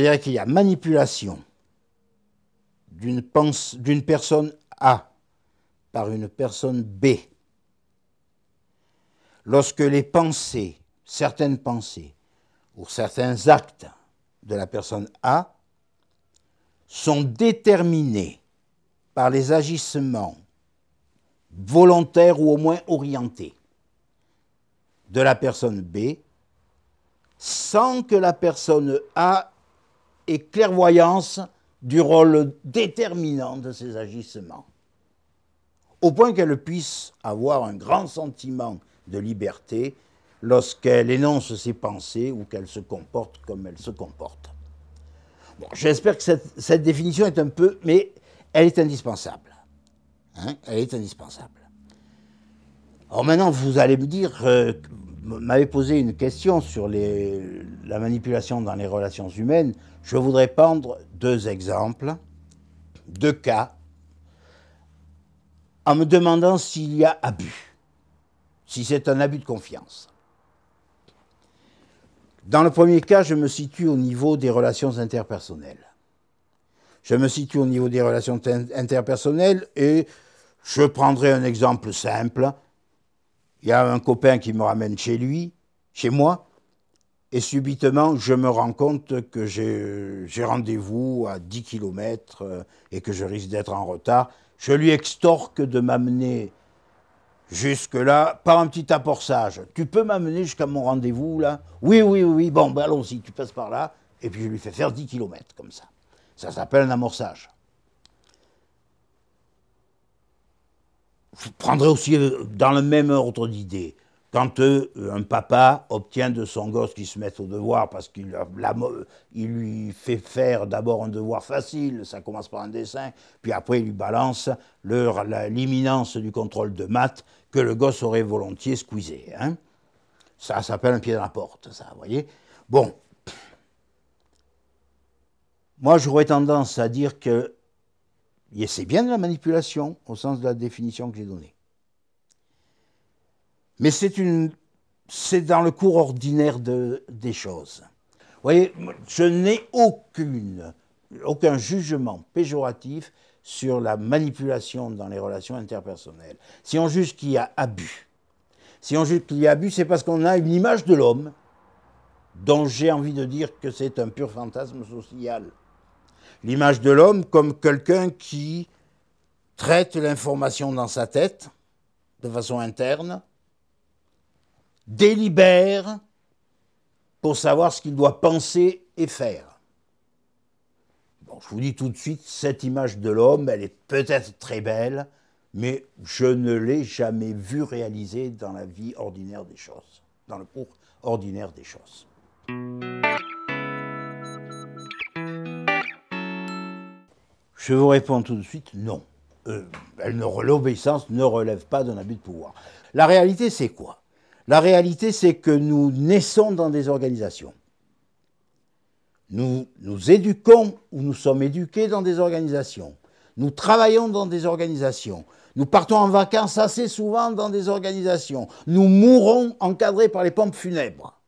C'est-à-dire qu'il y a manipulation d'une personne A par une personne B. Lorsque les pensées, certaines pensées ou certains actes de la personne A sont déterminés par les agissements volontaires ou au moins orientés de la personne B sans que la personne A et clairvoyance du rôle déterminant de ses agissements, au point qu'elle puisse avoir un grand sentiment de liberté lorsqu'elle énonce ses pensées ou qu'elle se comporte comme elle se comporte. J'espère que cette, définition est un peu, mais elle est indispensable. Hein, elle est indispensable. Alors maintenant, vous allez me dire, euh, m'avait posé une question sur la manipulation dans les relations humaines, je voudrais prendre deux exemples, deux cas, en me demandant s'il y a abus, si c'est un abus de confiance. Dans le premier cas, je me situe au niveau des relations interpersonnelles. Je me situe au niveau des relations interpersonnelles et je prendrai un exemple simple, il y a un copain qui me ramène chez lui, chez moi, et subitement, je me rends compte que j'ai rendez-vous à 10 km euh, et que je risque d'être en retard. Je lui extorque de m'amener jusque-là par un petit apporçage. Tu peux m'amener jusqu'à mon rendez-vous, là Oui, oui, oui, bon, ben allons-y, tu passes par là. Et puis je lui fais faire 10 km comme ça. Ça s'appelle un amorçage. vous prendrez aussi euh, dans le même ordre d'idée. Quand euh, un papa obtient de son gosse qu'il se mette au devoir parce qu'il il lui fait faire d'abord un devoir facile, ça commence par un dessin, puis après il lui balance l'imminence du contrôle de maths que le gosse aurait volontiers squeezé. Hein ça s'appelle un pied dans la porte, ça, vous voyez Bon. Moi, j'aurais tendance à dire que et c'est bien de la manipulation au sens de la définition que j'ai donnée. Mais c'est une, c'est dans le cours ordinaire de, des choses. Vous voyez, je n'ai aucune, aucun jugement péjoratif sur la manipulation dans les relations interpersonnelles. Si on juge qu'il y a abus, si on juge qu'il y a abus, c'est parce qu'on a une image de l'homme dont j'ai envie de dire que c'est un pur fantasme social l'image de l'homme comme quelqu'un qui traite l'information dans sa tête de façon interne, délibère pour savoir ce qu'il doit penser et faire. je vous dis tout de suite, cette image de l'homme, elle est peut-être très belle, mais je ne l'ai jamais vue réalisée dans la vie ordinaire des choses, dans le cours ordinaire des choses. Je vous réponds tout de suite non. Euh, l'obéissance ne relève pas d'un abus de pouvoir. La réalité, c'est quoi La réalité, c'est que nous naissons dans des organisations. Nous nous éduquons ou nous sommes éduqués dans des organisations. Nous travaillons dans des organisations. Nous partons en vacances assez souvent dans des organisations. Nous mourons encadrés par les pompes funèbres.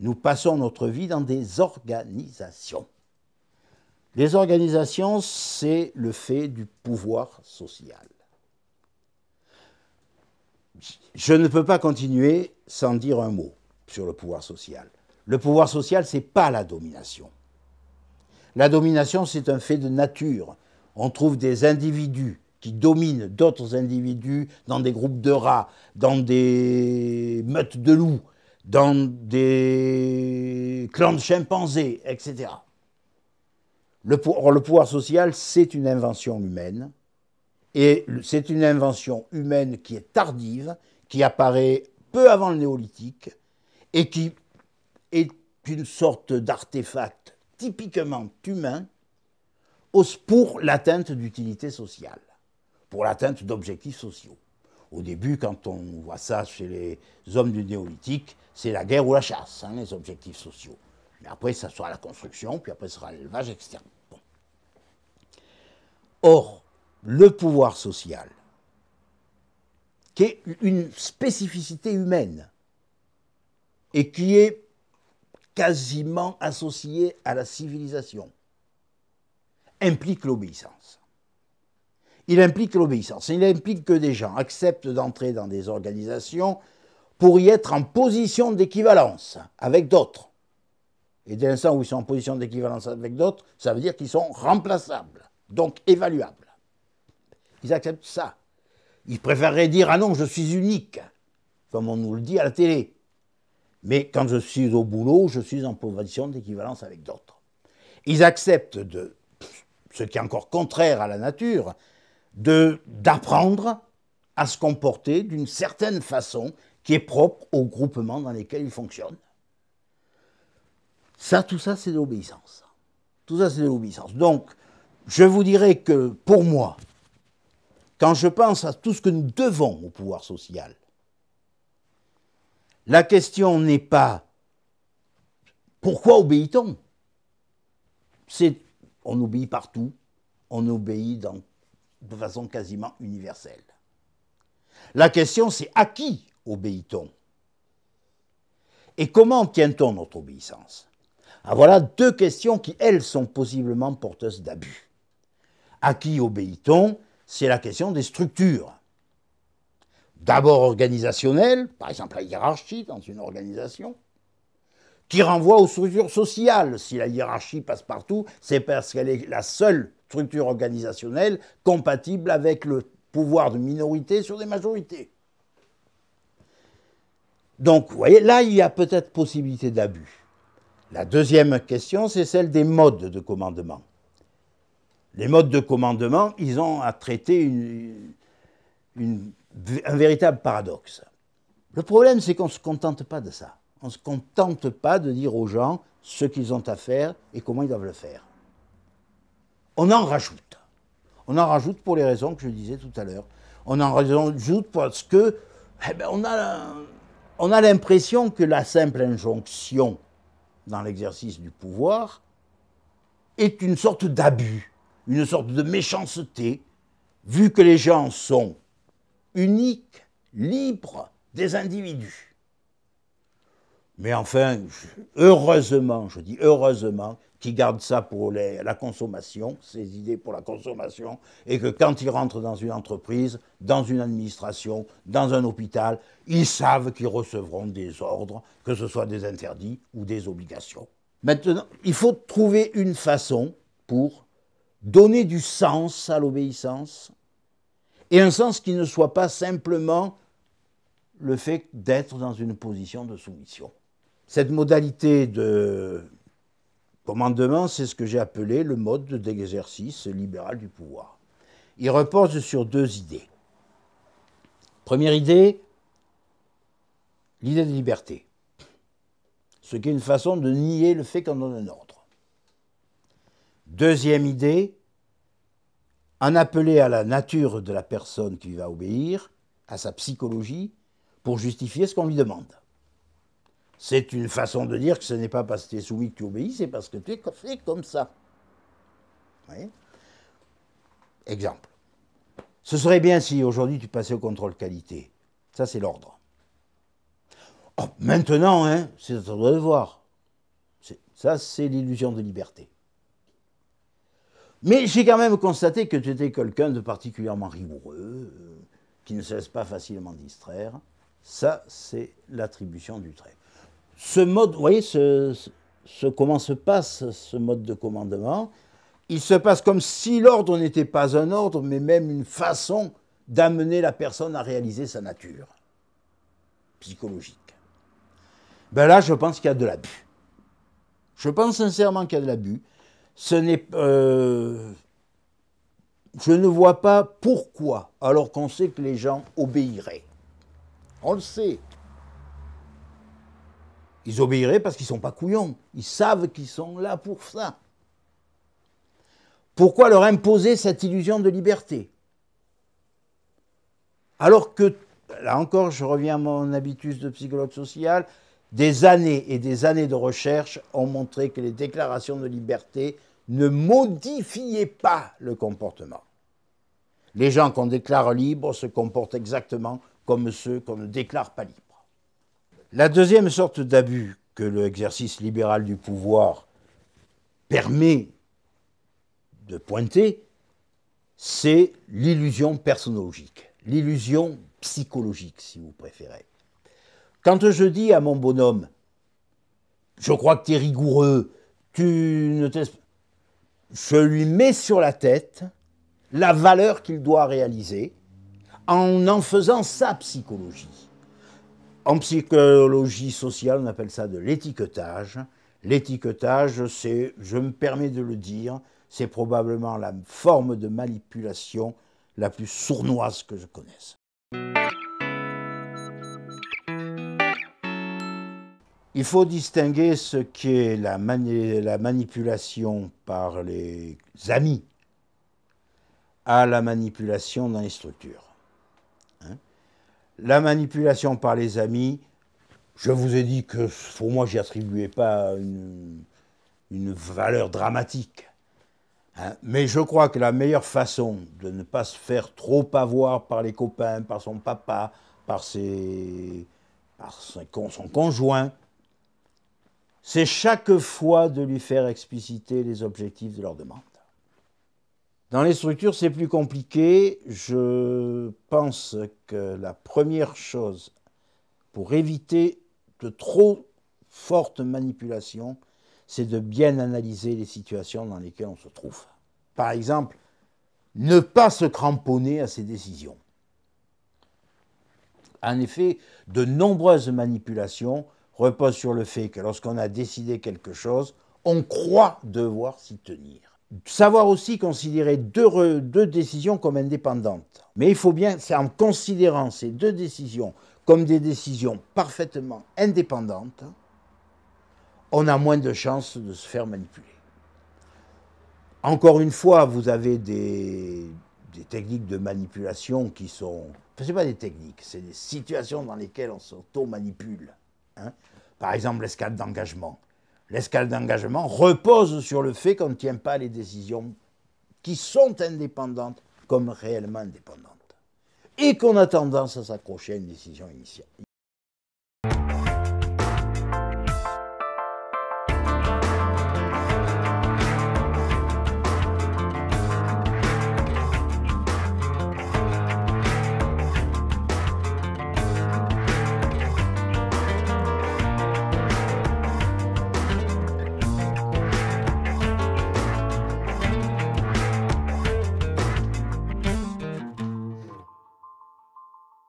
Nous passons notre vie dans des organisations. Les organisations, c'est le fait du pouvoir social. Je ne peux pas continuer sans dire un mot sur le pouvoir social. Le pouvoir social, ce n'est pas la domination. La domination, c'est un fait de nature. On trouve des individus qui dominent d'autres individus dans des groupes de rats, dans des meutes de loups, dans des clans de chimpanzés, etc. Le, pouvoir social, c'est une invention humaine, et c'est une invention humaine qui est tardive, qui apparaît peu avant le néolithique, et qui est une sorte d'artefact typiquement humain pour l'atteinte d'utilité sociale, pour l'atteinte d'objectifs sociaux. Au début, quand on voit ça chez les hommes du néolithique, c'est la guerre ou la chasse, hein, les objectifs sociaux. Mais après, ça sera la construction, puis après, ça sera l'élevage, externe. Or, le pouvoir social, qui est une spécificité humaine, et qui est quasiment associé à la civilisation, implique l'obéissance. Il implique l'obéissance. Il implique que des gens acceptent d'entrer dans des organisations pour y être en position d'équivalence avec d'autres. Et dès l'instant où ils sont en position d'équivalence avec d'autres, ça veut dire qu'ils sont remplaçables, donc évaluables. Ils acceptent ça. Ils préféreraient dire Ah non, je suis unique, comme on nous le dit à la télé. Mais quand je suis au boulot, je suis en position d'équivalence avec d'autres. Ils acceptent de, ce qui est encore contraire à la nature, d'apprendre à se comporter d'une certaine façon qui est propre au groupement dans lequel ils fonctionnent. Ça, tout ça, c'est de l'obéissance. Tout ça, c'est de l'obéissance. Donc, je vous dirais que pour moi, quand je pense à tout ce que nous devons au pouvoir social, la question n'est pas pourquoi obéit-on C'est on obéit partout, on obéit de façon quasiment universelle. La question c'est à qui obéit-on Et comment tient on notre obéissance ah, voilà deux questions qui, elles, sont possiblement porteuses d'abus. À qui obéit-on C'est la question des structures. D'abord organisationnelles, par exemple la hiérarchie dans une organisation, qui renvoie aux structures sociales. Si la hiérarchie passe partout, c'est parce qu'elle est la seule structure organisationnelle compatible avec le pouvoir de minorité sur des majorités. Donc, vous voyez, là, il y a peut-être possibilité d'abus. La deuxième question, c'est celle des modes de commandement. Les modes de commandement, ils ont à traiter un véritable paradoxe. Le problème, c'est qu'on ne se contente pas de ça. On ne se contente pas de dire aux gens ce qu'ils ont à faire et comment ils doivent le faire. On en rajoute. On en rajoute pour les raisons que je disais tout à l'heure. On en rajoute parce que eh ben, on a l'impression que la simple injonction dans l'exercice du pouvoir est une sorte d'abus, une sorte de méchanceté, vu que les gens sont uniques, libres des individus. Mais enfin, heureusement, je dis heureusement, qui garde ça pour la consommation, ses idées pour la consommation, et que quand ils rentrent dans une entreprise, dans une administration, dans un hôpital, ils savent qu'ils recevront des ordres, que ce soit des interdits ou des obligations. Maintenant, il faut trouver une façon pour donner du sens à l'obéissance, et un sens qui ne soit pas simplement le fait d'être dans une position de soumission. Cette modalité de Commandement, c'est ce que j'ai appelé le mode d'exercice libéral du pouvoir. Il repose sur deux idées. Première idée, l'idée de liberté, ce qui est une façon de nier le fait qu'on donne un ordre. Deuxième idée, en appeler à la nature de la personne qui va obéir, à sa psychologie, pour justifier ce qu'on lui demande. C'est une façon de dire que ce n'est pas parce que tu es soumis que tu obéis, c'est parce que tu es fait comme ça. Exemple. Ce serait bien si aujourd'hui tu passais au contrôle qualité. Ça, c'est l'ordre. Oh, maintenant, hein, c'est à toi voir. Ça, c'est l'illusion de liberté. Mais j'ai quand même constaté que tu étais quelqu'un de particulièrement rigoureux, euh, qui ne se laisse pas facilement distraire. Ça, c'est l'attribution du trait ce mode, vous voyez, ce, comment se passe ce mode de commandement, il se passe comme si l'ordre n'était pas un ordre, mais même une façon d'amener la personne à réaliser sa nature psychologique. Ben là, je pense qu'il y a de l'abus. Je pense sincèrement qu'il y a de l'abus. Ce n'est, euh, je ne vois pas pourquoi, alors qu'on sait que les gens obéiraient. On le sait, ils obéiraient parce qu'ils ne sont pas couillons. Ils savent qu'ils sont là pour ça. Pourquoi leur imposer cette illusion de liberté Alors que, là encore, je reviens à mon habitus de psychologue social, des années et des années de recherche ont montré que les déclarations de liberté ne modifiaient pas le comportement. Les gens qu'on déclare libres se comportent exactement comme ceux qu'on ne déclare pas libres. La deuxième sorte d'abus que l'exercice libéral du pouvoir permet de pointer, c'est l'illusion personnologique, l'illusion psychologique, si vous préférez. Quand je dis à mon bonhomme, je crois que tu es rigoureux, tu ne je lui mets sur la tête la valeur qu'il doit réaliser en en faisant sa psychologie. En psychologie sociale, on appelle ça de l'étiquetage. L'étiquetage, c'est, je me permets de le dire, c'est probablement la forme de manipulation la plus sournoise que je connaisse. Il faut distinguer ce qu'est la, la manipulation par les amis à la manipulation dans les structures. La manipulation par les amis, je vous ai dit que pour moi, j'y attribuais pas une, valeur dramatique. Hein. Mais je crois que la meilleure façon de ne pas se faire trop avoir par les copains, par son papa, par, ses, par son, son conjoint, c'est chaque fois de lui faire expliciter les objectifs de leur demande. Dans les structures, c'est plus compliqué. Je pense que la première chose pour éviter de trop fortes manipulations, c'est de bien analyser les situations dans lesquelles on se trouve. Par exemple, ne pas se cramponner à ses décisions. En effet, de nombreuses manipulations reposent sur le fait que lorsqu'on a décidé quelque chose, on croit devoir s'y tenir savoir aussi considérer deux, décisions comme indépendantes. Mais il faut bien, c'est en considérant ces deux décisions comme des décisions parfaitement indépendantes, on a moins de chances de se faire manipuler. Encore une fois, vous avez des, techniques de manipulation qui sont... Enfin, ce pas des techniques, c'est des situations dans lesquelles on s'auto-manipule. Hein. Par exemple, l'escalade d'engagement. L'escale d'engagement repose sur le fait qu'on ne tient pas les décisions qui sont indépendantes comme réellement indépendantes et qu'on a tendance à s'accrocher à une décision initiale.